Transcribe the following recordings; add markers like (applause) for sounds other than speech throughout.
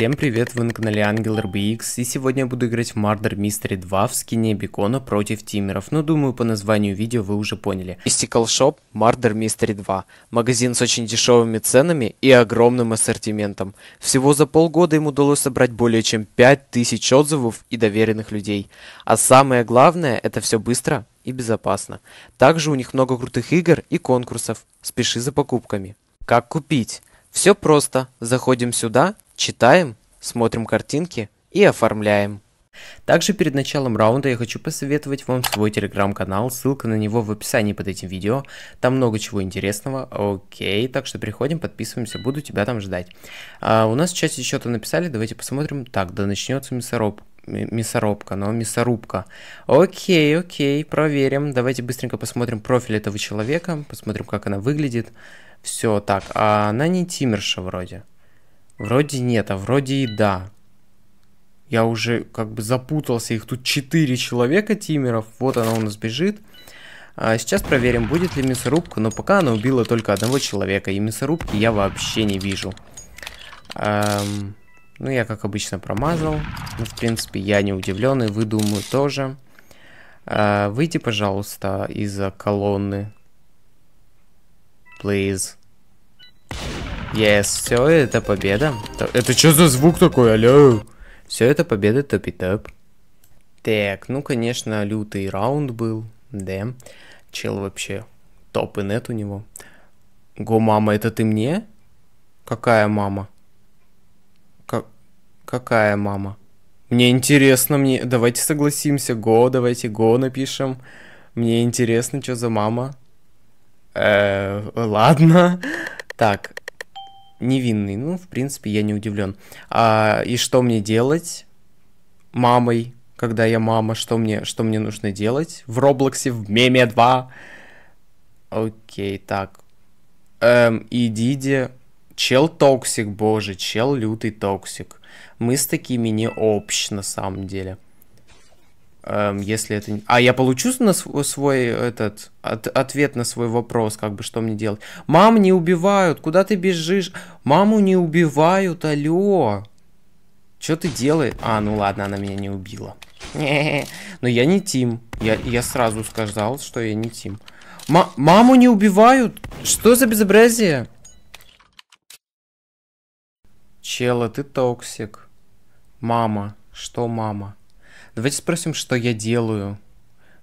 Всем привет, вы на канале Ангел RBX, и сегодня я буду играть в Murder Mystery 2 в скине Бекона против тиммеров, но ну, думаю по названию видео вы уже поняли. Mystical Shop Murder Mystery 2, магазин с очень дешевыми ценами и огромным ассортиментом. Всего за полгода им удалось собрать более чем 5000 отзывов и доверенных людей. А самое главное, это все быстро и безопасно. Также у них много крутых игр и конкурсов. Спеши за покупками. Как купить? Все просто. Заходим сюда, читаем, смотрим картинки и оформляем. Также перед началом раунда я хочу посоветовать вам свой телеграм-канал, ссылка на него в описании под этим видео, там много чего интересного, окей, так что приходим, подписываемся, буду тебя там ждать. А, у нас в чате что-то написали, давайте посмотрим, так, да начнется мясоруб, мясорубка, но мясорубка. Окей, окей, проверим, давайте быстренько посмотрим профиль этого человека, посмотрим, как она выглядит. Все, так, а она не Тимерша вроде. Вроде нет, а вроде и да. Я уже как бы запутался, их тут 4 человека Тимеров. Вот она у нас бежит. А сейчас проверим, будет ли мясорубка, но пока она убила только одного человека, и мясорубки я вообще не вижу. Эм, ну, я, как обычно, промазал. Ну, в принципе, я не удивлен, и вы, думаю, тоже. Э, выйди, пожалуйста, из-за колонны please. Yes, все это победа. Это что за звук такой, алло? Все это победа топитап. Так, ну конечно, лютый раунд был, да. Чел вообще топ и нет у него. Го, мама, это ты мне? Какая мама? Как... Какая мама? Мне интересно, мне... Давайте согласимся, го, давайте го напишем. Мне интересно, что за мама. Э, ладно. Так, невинный. Ну, в принципе, я не удивлен. А, и что мне делать? Мамой, когда я мама, что мне, что мне нужно делать? В Роблоксе, в Меме 2. Окей, так. Эм, и Диди. Чел токсик, боже, чел лютый токсик. Мы с такими не общ, на самом деле. Эм, если это... А я получу на свой, свой этот от, ответ на свой вопрос, как бы что мне делать? Мам, не убивают, куда ты бежишь? Маму не убивают, алло. Что ты делаешь? А, ну ладно, она меня не убила. (laughs) Но я не Тим. Я, я сразу сказал, что я не Тим. М маму не убивают? Что за безобразие? Чела, ты токсик. Мама. Что мама? Давайте спросим, что я делаю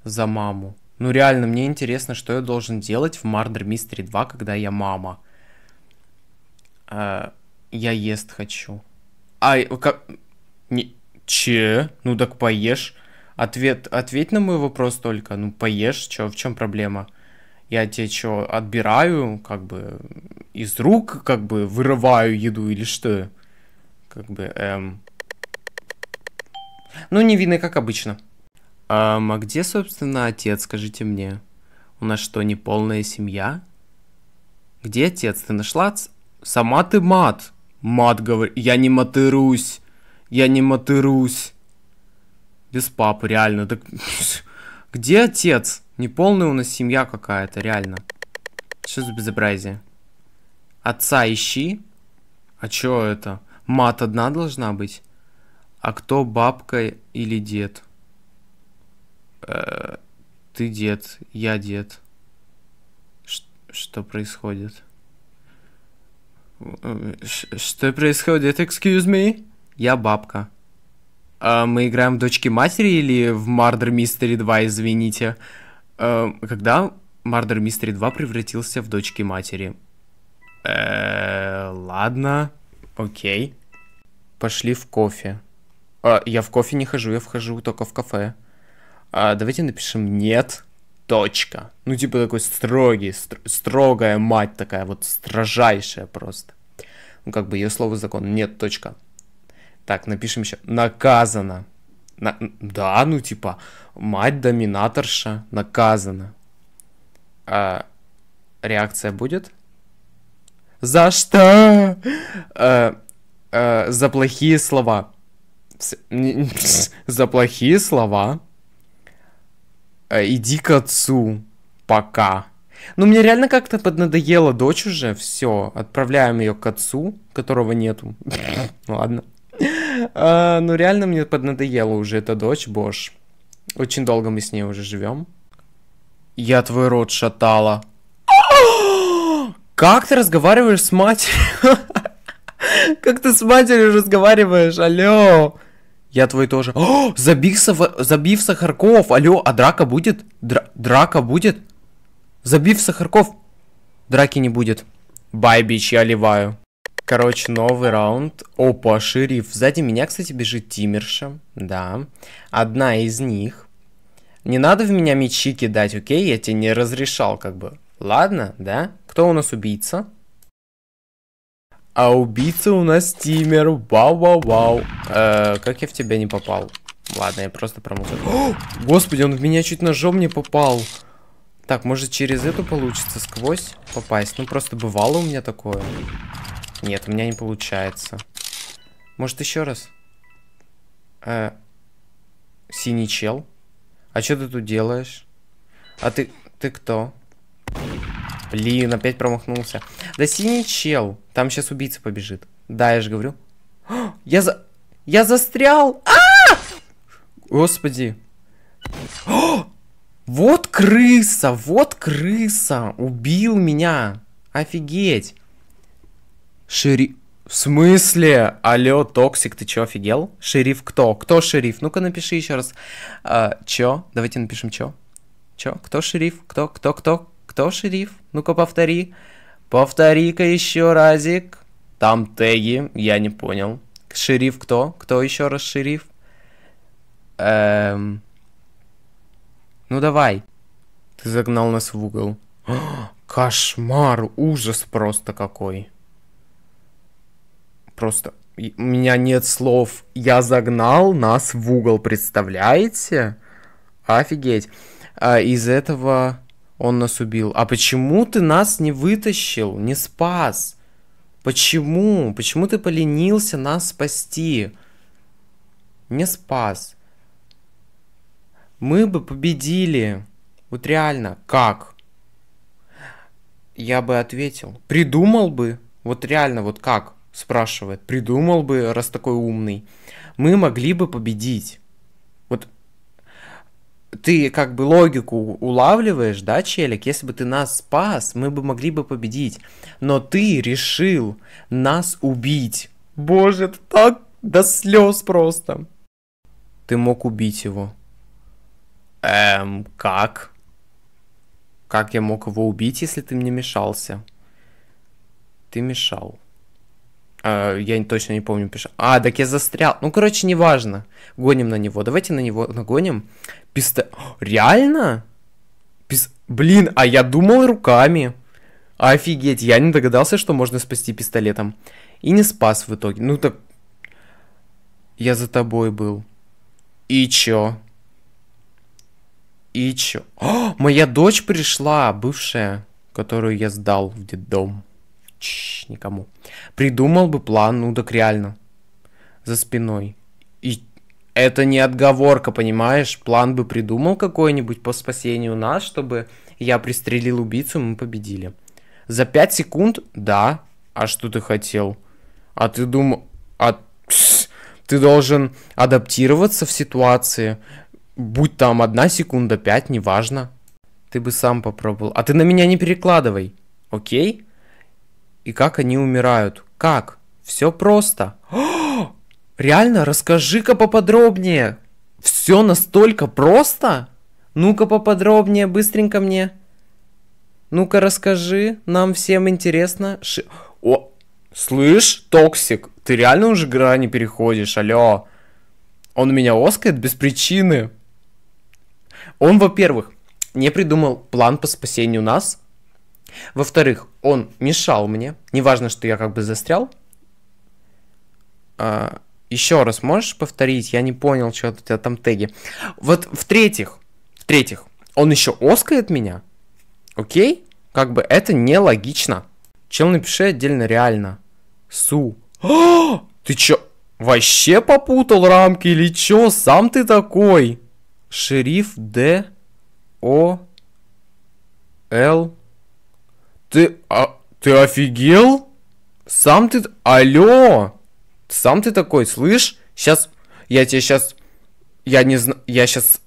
за маму. Ну реально, мне интересно, что я должен делать в Murder Mystery 2, когда я мама. А, я ест хочу. Ай, как... Не... Че? Ну так поешь. Ответ, ответь на мой вопрос только. Ну поешь, чё, в чем проблема? Я тебе что, отбираю, как бы, из рук, как бы, вырываю еду или что? Как бы, эм но невинный, как обычно. А, а где, собственно, отец, скажите мне? У нас что, не полная семья? Где отец? Ты нашла Сама ты мат. Мат говорит, я не матерусь. Я не матерусь. Без папы, реально. Так (laughs) где отец? Неполная у нас семья какая-то, реально. Что за безобразие? Отца ищи. А чё это? Мат одна должна быть? А кто бабка или дед? Э, ты дед, я дед. Ш что происходит? Э, ш что происходит? Excuse me? Я бабка. А мы играем в дочки матери или в Murder Mystery 2, извините? А, когда Murder Mystery 2 превратился в дочки матери? Э, ладно, окей. Пошли в кофе. А, я в кофе не хожу, я вхожу только в кафе. А, давайте напишем «нет». Точка. Ну, типа такой строгий, стр строгая мать такая, вот строжайшая просто. Ну, как бы ее слово закон. Нет, точка. Так, напишем еще «наказано». На... Да, ну типа, мать-доминаторша наказана. А, реакция будет? За что? А, а, за плохие слова. (laughs) за плохие слова. Э, иди к отцу. Пока. Ну, мне реально как-то поднадоела дочь уже. Все, отправляем ее к отцу, которого нету. (laughs) Ладно. А, ну, реально мне поднадоела уже эта дочь, бож. Очень долго мы с ней уже живем. Я твой рот шатала. (gasps) Как ты разговариваешь с матерью? (laughs) Как ты с матерью разговариваешь? Алло. Я твой тоже. О, забился, забив Сахарков. Алло, а драка будет? Дра драка будет? Забив Сахарков. Драки не будет. Байбич я ливаю. Короче, новый раунд. Опа, шериф. Сзади меня, кстати, бежит Тимерша. Да. Одна из них. Не надо в меня мечи кидать, окей? Я тебе не разрешал, как бы. Ладно, да? Кто у нас убийца? А убийца у нас Тимер. Вау-вау-вау. Э, как я в тебя не попал? Ладно, я просто промотал. Господи, он в меня чуть ножом не попал. Так, может через эту получится сквозь попасть? Ну, просто бывало у меня такое. Нет, у меня не получается. Может еще раз? Э, синий чел? А что ты тут делаешь? А ты... ты кто? Блин, опять промахнулся. Да синий чел. Там сейчас убийца побежит. Да, я же говорю. (gasps) я за... Я застрял! А! Господи. (gasps) Вот крыса! Вот крыса! Убил меня! Офигеть! Шериф, В смысле? Алло, Токсик, ты чё, офигел? Шериф кто? Кто шериф? Ну-ка напиши еще раз. А, чё? Давайте напишем чё. Чё? Кто шериф? Кто? Кто? Кто? Кто шериф? Ну-ка повтори. Повтори-ка еще разик. Там теги, я не понял. Шериф кто? Кто еще раз шериф? Эм... Ну давай. Ты загнал нас в угол. (gasps) кошмар, ужас просто какой. Просто у меня нет слов. Я загнал нас в угол, представляете? Офигеть. А из этого он нас убил. А почему ты нас не вытащил, не спас? Почему? Почему ты поленился нас спасти? Не спас. Мы бы победили. Вот реально. Как? Я бы ответил. Придумал бы. Вот реально, вот как? Спрашивает. Придумал бы, раз такой умный. Мы могли бы победить ты как бы логику улавливаешь, да, челик? Если бы ты нас спас, мы бы могли бы победить. Но ты решил нас убить. Боже, это так до слез просто. Ты мог убить его. Эм, как? Как я мог его убить, если ты мне мешался? Ты мешал. А, я точно не помню, пишет. А, так я застрял. Ну, короче, неважно. Гоним на него. Давайте на него нагоним. Писто... Реально? Пис... Блин, а я думал руками. Офигеть, я не догадался, что можно спасти пистолетом. И не спас в итоге. Ну так... Я за тобой был. И чё? И чё? О, (gasps) моя дочь пришла, бывшая, которую я сдал в детдом. Чш, никому. Придумал бы план, ну так реально. За спиной. И это не отговорка, понимаешь? План бы придумал какой-нибудь по спасению нас, чтобы я пристрелил убийцу, мы победили. За пять секунд? Да. А что ты хотел? А ты думал... А... Пс, ты должен адаптироваться в ситуации. Будь там одна секунда, пять, неважно. Ты бы сам попробовал. А ты на меня не перекладывай. Окей? и как они умирают. Как? Все просто. (gasps) реально, расскажи-ка поподробнее. Все настолько просто? Ну-ка поподробнее, быстренько мне. Ну-ка расскажи, нам всем интересно. Ши... О, слышь, Токсик, ты реально уже грани переходишь, алё? Он меня оскает без причины. Он, во-первых, не придумал план по спасению нас. Во-вторых, он мешал мне. Неважно, что я как бы застрял. А, еще раз можешь повторить? Я не понял, что у тебя там теги. Вот в-третьих, в-третьих, он еще оскает меня. Окей? Как бы это нелогично. Чел, напиши отдельно реально. Су. О, (gasps) ты че Вообще попутал рамки или че Сам ты такой. Шериф Д. О. Л. Ты, а, ты офигел? Сам ты... алё? Сам ты такой, слышь? Сейчас... Я тебе сейчас... Я не знаю... Я сейчас...